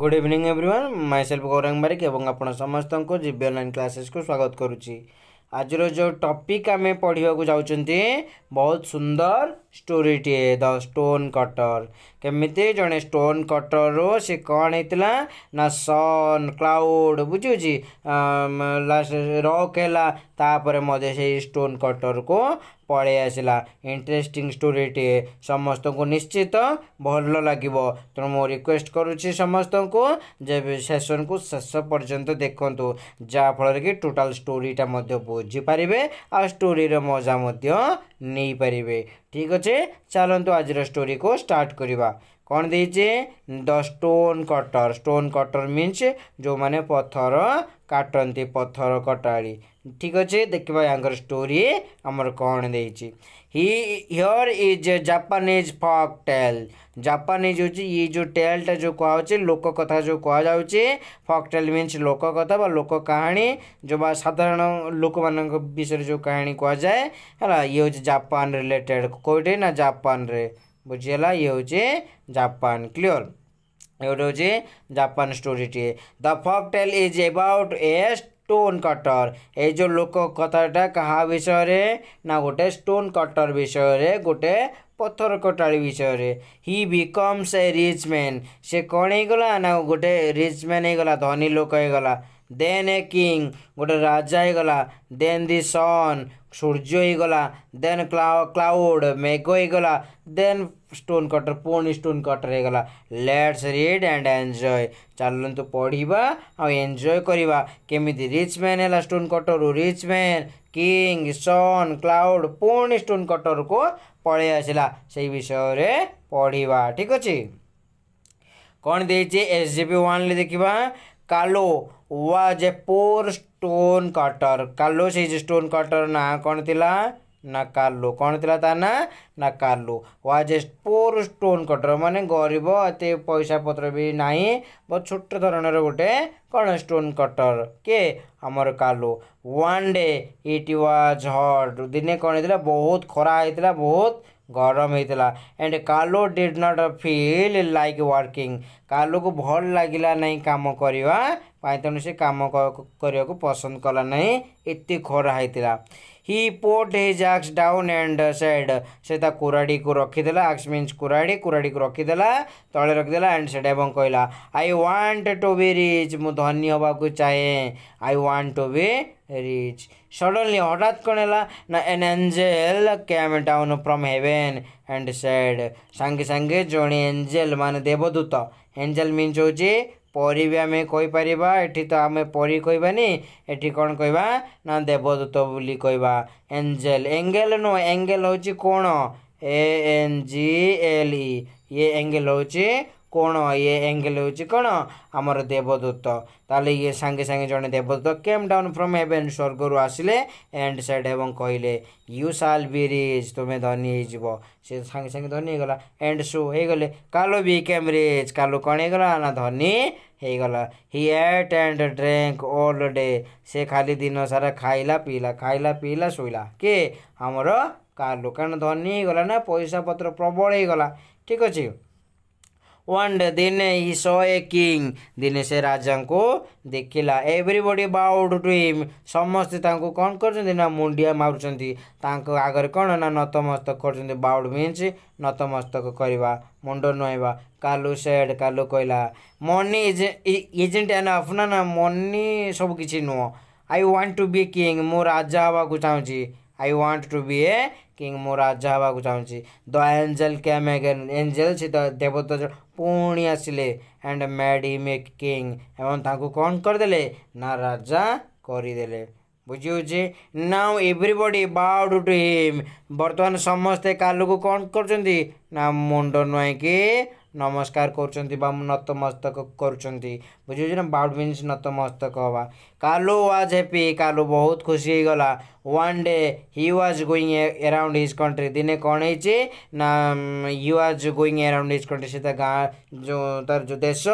Good evening everyone myself Gauranga Barik এবং আপনার সমস্ত জিবি অনলাইন ক্লাসেস কু স্বাগত করুছি আজর যে টপিক আমি পড়া যাচ্ছি বহুত সুন্দর ଷ୍ଟୋରିଟିଏ ଦ ଷ୍ଟୋନ୍ କଟର୍ କେମିତି ଜଣେ ଷ୍ଟୋନ୍ କଟର୍ରୁ ସେ କ'ଣ ହେଇଥିଲା ନା ସନ୍ କ୍ଲାଉଡ଼୍ ବୁଝୁଛି ଲାଷ୍ଟ ରକ୍ ହେଲା ତାପରେ ମଧ୍ୟ ସେଇ ଷ୍ଟୋନ୍ କଟର୍କୁ ପଳେଇ ଆସିଲା ଇଣ୍ଟରେଷ୍ଟିଂ ଷ୍ଟୋରିଟିଏ ସମସ୍ତଙ୍କୁ ନିଶ୍ଚିତ ଭଲ ଲାଗିବ ତେଣୁ ମୁଁ ରିକ୍ୱେଷ୍ଟ କରୁଛି ସମସ୍ତଙ୍କୁ ଯେ ସେସନ୍କୁ ଶେଷ ପର୍ଯ୍ୟନ୍ତ ଦେଖନ୍ତୁ ଯାହାଫଳରେ କି ଟୋଟାଲ୍ ଷ୍ଟୋରିଟା ମଧ୍ୟ ବୁଝିପାରିବେ ଆଉ ଷ୍ଟୋରିର ମଜା ମଧ୍ୟ ନେଇପାରିବେ ଠିକ୍ ଅଛେ ଚାଲନ୍ତୁ ଆଜିର ଷ୍ଟୋରିକୁ ଷ୍ଟାର୍ଟ କରିବା कौन दे the stone cutter stone cutter means जो मैंने पथर काटती पथर कटाड़ी ठीक अच्छे देखा यहाँ स्टोरी आमर कौन देती हि here is Japanese folk tale Japanese हूँ ये जो टेलटा जो कहे लोक कथा जो कहे फक टेल मीन्स लोक कथा बा लोक कहानी जो बा साधारण लोक मान विषय जो कहानी कह जाए है ये हूँ जापान रिलेटेड कौटे ना जापान रे ବୁଝିଗଲା ଇଏ ହେଉଛି ଜାପାନ କ୍ଲିଅର୍ एउटा हूँ जापान स्टोरी टे the folk tale is about a stone cutter এই যে লোক কথাটা কাহা বিষয়ে না গোটে স্টোন কটর বিষয়ে গোটে ପଥର କଟାଳି ବିଷୟରେ he becomes a rich man ସେ କ'ଣ ହେଇଗଲା ନା ଗୋଟେ ରିଚ୍ ମ୍ୟାନ୍ ହେଇଗଲା ଧନୀ ଲୋକ ହେଇଗଲା ଦେନ୍ ଏ କିଙ୍ଗ ଗୋଟେ ରାଜା ହେଇଗଲା ଦେନ୍ ଦି ସନ୍ ସୂର୍ଯ୍ୟ ହେଇଗଲା ଦେନ୍ କ୍ଲାଉଡ଼ ମେଘ ହେଇଗଲା ଦେନ୍ ଷ୍ଟୋନ୍ କଟର ପୁଣି ଷ୍ଟୋନ୍ କଟର ହେଇଗଲା ଲେଟ୍ସ ରିଡ୍ ଆଣ୍ଡ ଏନ୍ଜୟ ଚାଲନ୍ତୁ ପଢ଼ିବା ଆଉ ଏନ୍ଜୟ କରିବା କେମିତି ରିଚ୍ ମ୍ୟାନ୍ ହେଲା ଷ୍ଟୋନ୍ କଟରରୁ rich man king sun cloud ପୁଣି ଷ୍ଟୋନ୍ କଟରକୁ ପଳେଇ ଆସିଲା ସେଇ ବିଷୟରେ ପଢ଼ିବା ଠିକ୍ ଅଛି କ'ଣ ଦେଇଛି ଏସ୍ ଜି ପି ୱାନ୍ରେ ଦେଖିବା કાલો વાજ પોર સ્ટોન કટર કાલો છે સ્ટોન કટર ના કોણ થેલા ନା କାଲୁ କ'ଣ ଥିଲା ତା ନାଁ ନା Kalu was a poor stone cutter ମାନେ ଗରିବ ଏତେ ପଇସା ପତ୍ର ବି ନାହିଁ ବହୁତ ଛୋଟ ଧରଣର ଗୋଟେ କ'ଣ ଷ୍ଟୋନ୍ କଟର କିଏ ଆମର Kalu one day it was hot ଦିନେ କ'ଣ ହେଇଥିଲା ବହୁତ ଖରା ହେଇଥିଲା ବହୁତ गरम हैला and Kalu not like working working कालुको भल लाग नै काम तेणुसी काम पसंद कला नै खोर खराइला he put his axe down and said se ta kuradi ku rakhidela axe means kuradi kuradi ku rakhidela tale rakhidela and said ebong kahila i want to be rich mu dhani hoba ku chahe i want to be rich suddenly hotat kon hela na an angel came down from heaven and said sange sange jone angel mane devaduta angel means hoche ପରି ବି ଆମେ କହିପାରିବା ଏଠି ତ ଆମେ ପରି କହିବାନି ଏଠି କ'ଣ କହିବା ନା ଦେବଦୂତ ବୋଲି କହିବା ଏଞ୍ଜେଲ୍ ଏଙ୍ଗେଲ୍ ନୁହଁ ଏଙ୍ଗେଲ୍ ହେଉଛି କ'ଣ A N G E L ଇଏ ଏଙ୍ଗେଲ୍ ହେଉଛି কোণ ইয়ে এঙ্গেল ହେଉଛି କ'ଣ ଆମର ଦେବଦୂତ ତାହେଲେ ଇଏ ସାଙ୍ଗେ ସାଙ୍ଗେ ଜଣେ ଦେବଦୂତ କେମ୍ ଡାଉନ୍ ଫ୍ରମ୍ ହେଭେନ୍ ସ୍ୱର୍ଗରୁ ଆସିଲେ ଏଣ୍ଡ ସାଇଡ଼୍ ଏବଂ କହିଲେ ୟୁ ସାଲ୍ ବି ରିଚ୍ ତୁମେ ଧନୀ ହେଇଯିବ ସେ ସାଙ୍ଗେ ସାଙ୍ଗେ ଧନୀ ହେଇଗଲା ଏଣ୍ଡ ସୁ ହେଇଗଲେ କାଲୁ ବି କେମ୍ ରିଚ୍ କାଲୁ କ'ଣ ହେଇଗଲା ନା ଧନୀ ହେଇଗଲା he ate and drink all day ସେ ଖାଲି ଦିନ ସାରା ଖାଇଲା ପିଇଲା ଖାଇଲା ପିଇଲା ଶୋଇଲା କିଏ ଆମର କାଲୁ କାରଣ ଧନୀ ହେଇଗଲା ନା ପଇସା ପତ୍ର ପ୍ରବଳ ହେଇଗଲା ଠିକ୍ ଅଛି One day he saw a king. ଦିନେ ସେ ରାଜାଙ୍କୁ ଦେଖିଲା ଏଭ୍ରିବଡ଼ି ବାଉଡ୍ ଟୁ ହିମ୍ ସମସ୍ତେ ତାଙ୍କୁ କ'ଣ କରୁଛନ୍ତି ନା ମୁଣ୍ଡିଆ ମାରୁଛନ୍ତି ତାଙ୍କ ଆଗରେ କ'ଣ ନା ନତମସ୍ତକ କରୁଛନ୍ତି ବାଉଡ୍ ମିନ୍ସ ନତମସ୍ତକ କରିବା ମୁଣ୍ଡ ନୁଆଇବା କାଲୁ ସେଡ୍ କାଲୁ କହିଲା ମନି ଇଜ୍ ଇଜେଣ୍ଟ ଏନଫ୍ ନା ନା ମନି ସବୁ କିଛି ନୁହଁ I want to be king ମୁଁ ରାଜା ହେବାକୁ ଚାହୁଁଛି I want to be a king ମୁଁ ରାଜା ହେବାକୁ ଚାହୁଁଛି the angel came again angel ସେ ଦେବତା ପୁଣି ଆସିଲେ and made him a king ଏବଂ ତାଙ୍କୁ କ'ଣ କରିଦେଲେ ନା ରାଜା କରିଦେଲେ ବୁଝିହେଉଛି ନାଉ ଏଭ୍ରିବଡ଼ି ବାଉଡ୍ ଟୁ ହିମ୍ ବର୍ତ୍ତମାନ ସମସ୍ତେ କାଲୁକୁ କ'ଣ କରୁଛନ୍ତି ନା ମୁଣ୍ଡ ନୁଆଁଇକି ନମସ୍କାର କରୁଛନ୍ତି ବା ନତମସ୍ତକ କରୁଛନ୍ତି ବୁଝିହେଉଛି ନା ବାଉଟ୍ ମିନ୍ସ ନତମସ୍ତକ ହେବା କାଲୁ ୱାଜ୍ ହ୍ୟାପି କାଲୁ ବହୁତ ଖୁସି ହେଇଗଲା one day he was going around his country ଦିନେ କ'ଣ ହେଇଛି ନା he was going around his country ସେ ତା ଗାଁ ଯେଉଁ ତାର ଯେଉଁ ଦେଶ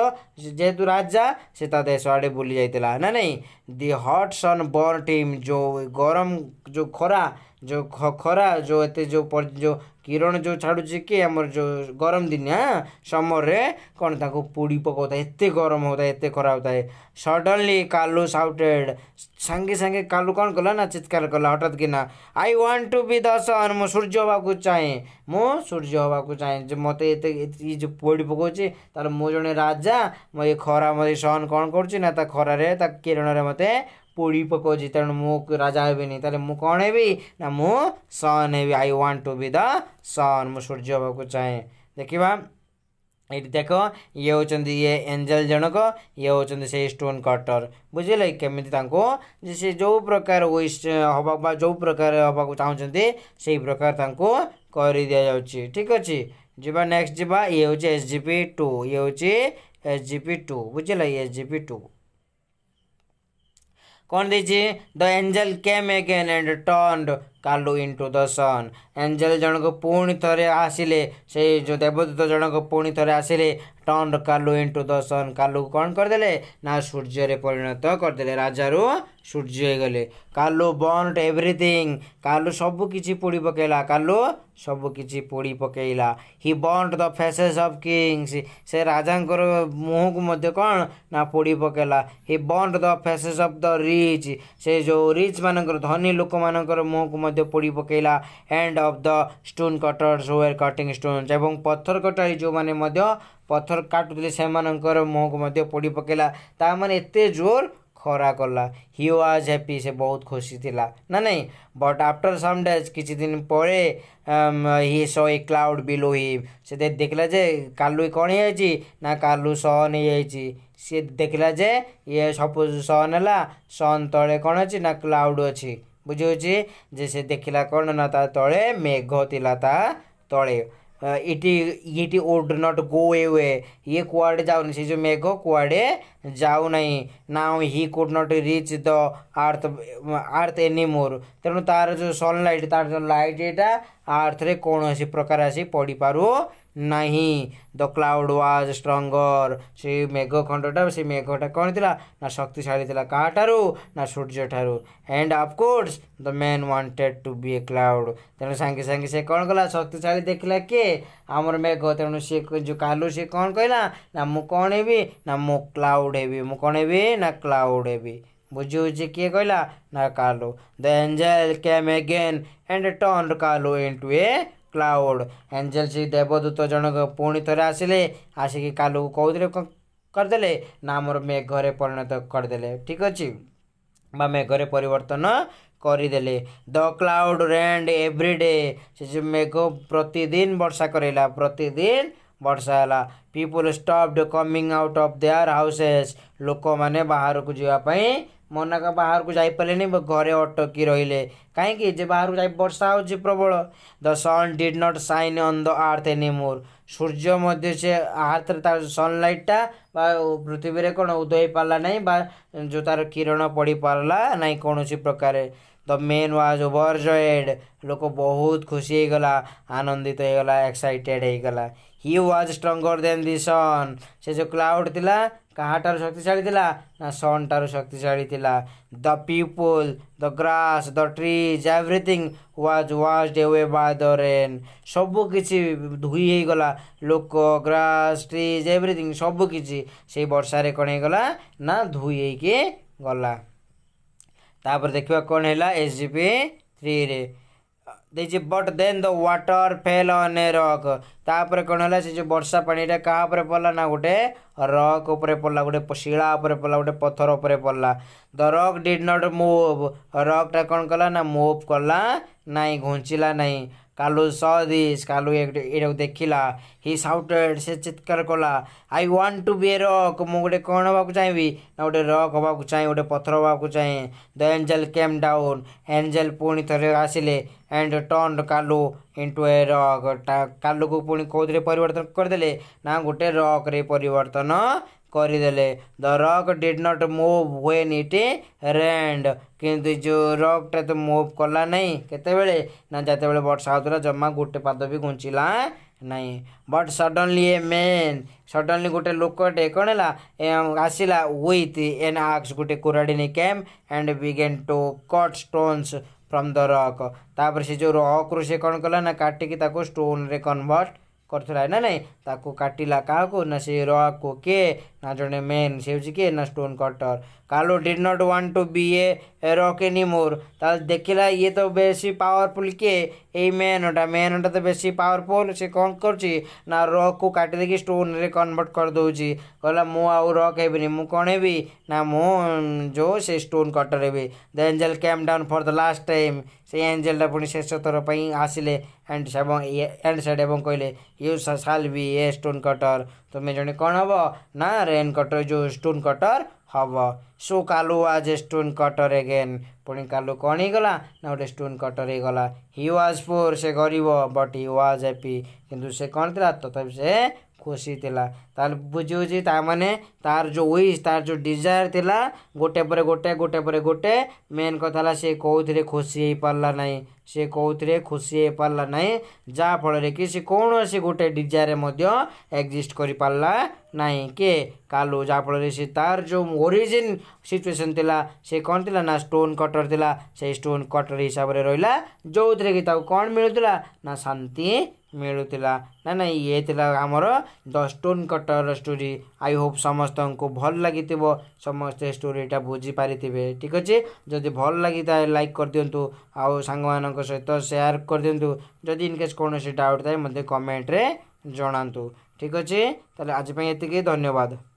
ଯେହେତୁ ରାଜା ସେ ତା ଦେଶ ଆଡ଼େ ବୁଲି ଯାଇଥିଲା ନା ନାହିଁ ଦି ହଟ୍ ସନ୍ ବର୍ଣ୍ଟ ଟିମ୍ ଯେଉଁ ଗରମ ଯେଉଁ ଖରା ଯେଉଁ ଖରା ଯେଉଁ ଏତେ ଯେଉଁ ଯେଉଁ କିରଣ ଯେଉଁ ଛାଡ଼ୁଛି କି ଆମର ଯେଉଁ ଗରମ ଦିନିଆ ସମରରେ କ'ଣ ତାଙ୍କୁ ପୋଡ଼ି ପକାଉଥାଏ ଏତେ ଗରମ ହେଉଥାଏ ଏତେ ଖରା ହେଉଥାଏ ସଡ଼ନ୍ଲି କାଲୁ ସାଉଟେଡ଼ ସାଙ୍ଗେ ସାଙ୍ଗେ କାଲୁ କ'ଣ କଲା ନା ଚିତ୍କାର କଲା ହଠାତ୍ କିନା I want to be the sun ମୁଁ ସୂର୍ଯ୍ୟ ହେବାକୁ ଚାହେଁ ମୁଁ ସୂର୍ଯ୍ୟ ହେବାକୁ ଚାହେଁ ଯେ ମୋତେ ଏତେ ଇଏ ଯେଉଁ ପୋଡ଼ି ପକାଉଛି ତା'ହେଲେ ମୁଁ ଜଣେ ରାଜା ମୋ ଏ ଖରା ମୋତେ ସହନ କ'ଣ କରୁଛି ନା ତା ଖରାରେ ତା କିରଣରେ ମୋତେ पोड़ी पको जिते मु राजा हेबी तेल मु कौन है ना मु सन हेबी I want to be the sun मु सूर्य हाँ को चाहे देखा ये देख ये हूँ ये एंजेल जनक ये हूँ से स्टोन कटर बुझे केमी से जो प्रकार हवा जो प्रकार हवा को चाहते से प्रकार कर दि जाऊँ ठीक अच्छे जीवा नेक्स्ट जी ये हूँ एस जिपी टू ये हूँ एस जिपी टू बुझे एस जिपी टू कौन दीजिए the angel came again and turned Kalu into the sun angel ଜଣକ ପୁଣି ଥରେ ଆସିଲେ ସେଇ ଯେଉଁ ଦେବଦୂତ ଜଣକ ପୁଣି ଥରେ ଆସିଲେ turn Kalu into the sun କାଲୁକୁ କ'ଣ କରିଦେଲେ ନା ସୂର୍ଯ୍ୟରେ ପରିଣତ କରିଦେଲେ ରାଜାରୁ ସୂର୍ଯ୍ୟ ହେଇଗଲେ କାଲୁ ବଣ୍ଟ ଏଭ୍ରିଥିଙ୍ଗ କାଲୁ ସବୁକିଛି ପୋଡ଼ି ପକେଇଲା କାଲୁ ସବୁକିଛି ପୋଡ଼ି ପକେଇଲା he burnt the faces of kings ସେ ରାଜାଙ୍କର ମୁହଁକୁ ମଧ୍ୟ କ'ଣ ନା ପୋଡ଼ି ପକାଇଲା he burnt the faces of the rich ସେ ଯେଉଁ ରିଚ୍ ମାନଙ୍କର ଧନୀ ଲୋକମାନଙ୍କର ମୁହଁକୁ ମଧ୍ୟ মধ্যে পরিপকেলা hand of the stone cutters were cutting stones ଏବଂ ପଥର କଟାଳି ଯେଉଁମାନେ ମଧ୍ୟ ପଥର କାଟୁଥିଲେ ସେମାନଙ୍କର ମୁହଁକୁ ମଧ୍ୟ ପୋଡ଼ି ପକାଇଲା ତାମାନେ ଏତେ ଜୋର ଖରା କଲା ହି ୱାଜ୍ ହ୍ୟାପି ସେ ବହୁତ ଖୁସି ଥିଲା ନା ନାହିଁ ବଟ୍ ଆଫ୍ଟର ସମ୍ ଡେଜ୍ କିଛି ଦିନ ପରେ ହି ସ ଏ କ୍ଲାଉଡ଼ ବିଲୋ ହିମ୍ ସେ ଦେଖିଲା ଯେ କାଲୁ କ'ଣ ହେଇଯାଇଛି ନା କାଲୁ ସନ୍ ହେଇଯାଇଛି ସିଏ ଦେଖିଲା ଯେ ଇଏ ସବୁ ସନ୍ ହେଲା ସନ୍ ତଳେ କ'ଣ ଅଛି ନା କ୍ଲାଉଡ଼ ଅଛି बुझे जे से देखला कौन ना ता तले मेघ ता तले इटी ओड नॉट गो ए वे ये कुआडे जाऊन से जो मेघ कुआडे जाऊ नाही now he could not reach the earth earth any more तेणु तार जो सनलाइट तार जो लाइट यहाँ आर्थ रे कौन सी प्रकार आसी पड़ी पारू ନାହିଁ ଦ କ୍ଲାଉଡ଼ ୱାଜ୍ ଷ୍ଟ୍ରଙ୍ଗର ସେ ମେଘ ଖଣ୍ଡଟା ସେ ମେଘଟା କ'ଣ ଥିଲା ନା ଶକ୍ତିଶାଳୀ ଥିଲା କାହାଠାରୁ ନା ସୂର୍ଯ୍ୟଠାରୁ and of course the man wanted to be a cloud ତେଣୁ ସାଙ୍ଗେ ସାଙ୍ଗେ ସେ କ'ଣ କଲା ଶକ୍ତିଶାଳୀ ଦେଖିଲା କିଏ ଆମର ମେଘ ତେଣୁ ସିଏ ଯେଉଁ କାଲୁ ସିଏ କ'ଣ କହିଲା ନା ମୁଁ କ'ଣ ହେବି ନା ମୁଁ କ୍ଲାଉଡ଼ ହେବି ମୁଁ କ'ଣ ହେବି ନା କ୍ଲାଉଡ଼ ହେବି बुझुजे किए कहला ना Kalo the angel came again and turn Kalo into a cloud angel से देवदूत जनक पुणी थे आसिले आसिक कालू कौदे करदे ना आम मेघरे परिणत करदे ठीक अच्छे मेघरे पर करदे the cloud rained every day मेघ प्रतिदिन वर्षा कराला प्रतिदिन वर्षा है people stopped coming out of their houses लोक मैंने बाहर को जीवाई ମନାକ ବାହାରକୁ ଯାଇପାରିଲେନି ଘରେ ଅଟକି ରହିଲେ କାହିଁକି ଯେ ବାହାରକୁ ଯାଇ ବର୍ଷା ହେଉଛି ପ୍ରବଳ the sun did not shine on the earth any more ସୂର୍ଯ୍ୟ ମଧ୍ୟ ସେ ଆର୍ଥରେ ତା ସନ୍ଲାଇଟ୍ଟା ବା ପୃଥିବୀରେ କ'ଣ ଉଦୟ ହେଇପାରିଲା ନାହିଁ ବା ଯେଉଁ ତା'ର କିରଣ ପଡ଼ିପାରିଲା ନାହିଁ କୌଣସି ପ୍ରକାରେ ଦ ମେନ୍ ୱାଜ୍ ଓଭରଜଏଡ଼୍ ଲୋକ ବହୁତ ଖୁସି ହେଇଗଲା ଆନନ୍ଦିତ ହେଇଗଲା ଏକ୍ସାଇଟେଡ଼୍ ହେଇଗଲା ହି ୱାଜ୍ ଷ୍ଟ୍ରଙ୍ଗର୍ ଦେନ୍ ଦି ସନ୍ ସେ ଯେଉଁ କ୍ଲାଉଡ଼୍ ଥିଲା କାହାଠାରୁ ଶକ୍ତିଶାଳୀ ଥିଲା ନା ସନ୍ଠାରୁ ଶକ୍ତିଶାଳୀ ଥିଲା the people the grass the trees everything was washed away by the rain ସବୁ କିଛି ଧୋଇ ହେଇଗଲା ଲୋକ ଗ୍ରାସ୍ ଟ୍ରିଜ୍ ଏଭ୍ରିଥିଙ୍ଗ ସବୁ କିଛି ସେଇ ବର୍ଷାରେ କ'ଣ ହେଇଗଲା ନା ଧୋଇ ହେଇକି ଗଲା ତାପରେ ଦେଖିବା କ'ଣ ହେଲା ଏସ୍ ଜି ପି ଥ୍ରୀରେ ଦେଇଛି but then the water fell on a rock ତାପରେ କ'ଣ ହେଲା ସେ ଯେଉଁ ବର୍ଷା ପାଣିଟା କାହା ଉପରେ ପଡ଼ିଲା ନା ଗୋଟେ ରକ୍ ଉପରେ ପଡ଼ିଲା ଗୋଟେ ଶିଳା ଉପରେ ପଡ଼ିଲା ଗୋଟେ ପଥର ଉପରେ ପଡ଼ିଲା the rock did not move ରକ୍ଟା କ'ଣ କଲା ନା ମୁଭ୍ କଲା ନାହିଁ ଘୁଞ୍ଚିଲା ନାହିଁ कालु सदिस कालु एउटा देखि हि साउट सि चितकार आई वान्ट टु वि रक म गए गे रके गए पथर हेर्नु चाहे the angel came down angel पो थोर आसि एन्ड टु इन्टु ए रकलुको पोर्तन गरिदेले नै रक लेतन କରିଦେଲେ the rock did not move when it rained କିନ୍ତୁ ଯେଉଁ ରକ୍ଟା ତ ମୁଭ୍ କଲା ନାହିଁ କେତେବେଳେ ନା ଯେତେବେଳେ ବର୍ଷା ହେଉଥିଲା ଜମା ଗୋଟେ ପାଦ ବି ଘୁଞ୍ଚିଲା ନାହିଁ but suddenly a man suddenly ଗୋଟେ ଲୋକଟେ କ'ଣ ହେଲା ଆସିଲା ୱିଥ୍ ଏନ୍ ଆକ୍ସ ଗୋଟେ କୁରାଡ଼ି ନେଇ came and began to cut stones from the rock ତାପରେ ସେ ଯେଉଁ ରକ୍ରୁ ସେ କ'ଣ କଲା ନା କାଟିକି ତାକୁ ଷ୍ଟୋନ୍ରେ କନଭର୍ଟ କରୁଥିଲା ନା ନାହିଁ ତାକୁ କାଟିଲା କାହାକୁ ନା ସେ ରକ୍କୁ କିଏ not only man Shivjiki and a stone cutter. Kalu did not want to be a, a rock anymore. Thus Dekila ye to beshi powerful ke a man or a man or the beshi powerful se कौन करची ना rock को काटि देकी stone रे convert कर दउची कहला मु आउ रॉक हेबिनी मु कोन हेबी ना मु जो से स्टोन कटर हेबी the angel came down for the last time से एंजल पुणी शेष थर पर आसिले एंड एंड साइड एवं कहले यू साल बी ए स्टोन कटर तुम्हें जड़े कौन हम ना રેન કટર જો સ્ટોન કટર ହବ so Kalu was a stone cutter again ପୁଣି କାଲୁ କ'ଣ ହେଇଗଲା ନା ଗୋଟେ ଷ୍ଟୋନ୍ କଟର୍ ହେଇଗଲା ହି ୱାଜ୍ ପୁଅର୍ ସେ ଗରିବ ବଟ୍ ହି ୱାଜ୍ ହ୍ୟାପି କିନ୍ତୁ ସେ କ'ଣ ଥିଲା ତଥାପି ସେ ଖୁସି ଥିଲା ତାହେଲେ ବୁଝିବୁଝି ତାମାନେ ତାର ଯେଉଁ ୱିଶ୍ ତାର ଯେଉଁ ଡିଜାୟାର ଥିଲା ଗୋଟେ ପରେ ଗୋଟେ ଗୋଟେ ପରେ ଗୋଟେ ମେନ୍ କଥା ହେଲା ସେ କେଉଁଥିରେ ଖୁସି ହେଇପାରିଲା ନାହିଁ ସେ କେଉଁଥିରେ ଖୁସି ହେଇପାରିଲା ନାହିଁ ଯାହାଫଳରେ କି ସେ କୌଣସି ଗୋଟେ ଡିଜାୟାରରେ ମଧ୍ୟ ଏକ୍ଜିଷ୍ଟ କରିପାରିଲା ନାହିଁ କିଏ कालो ज्यापणाने तार जो ओरिजिन ସିଚୁଏସନ୍ ଥିଲା ସେ କ'ଣ ଥିଲା ନା ଷ୍ଟୋନ୍ କଟର୍ ଥିଲା ସେଇ ଷ୍ଟୋନ୍ କଟର୍ ହିସାବରେ ରହିଲା ଯେଉଁଥିରେ କି ତାକୁ କ'ଣ ମିଳୁଥିଲା ନା ଶାନ୍ତି ମିଳୁଥିଲା ନା ନାଇଁ ଇଏ ଥିଲା ଆମର the stone cutter story I hope ସମସ୍ତଙ୍କୁ ଭଲ ଲାଗିଥିବ ସମସ୍ତେ ଷ୍ଟୋରିଟା ବୁଝିପାରିଥିବେ ଠିକ୍ ଅଛି ଯଦି ଭଲ ଲାଗିଥାଏ ଲାଇକ୍ କରିଦିଅନ୍ତୁ ଆଉ ସାଙ୍ଗମାନଙ୍କ ସହିତ ସେୟାର କରିଦିଅନ୍ତୁ ଯଦି ଇନକେସ୍ କୌଣସି ଡାଉଟ୍ ଥାଏ ମୋତେ କମେଣ୍ଟରେ ଜଣାନ୍ତୁ ଠିକ୍ ଅଛି ତାହେଲେ ଆଜି ପାଇଁ ଏତିକି ଧନ୍ୟବାଦ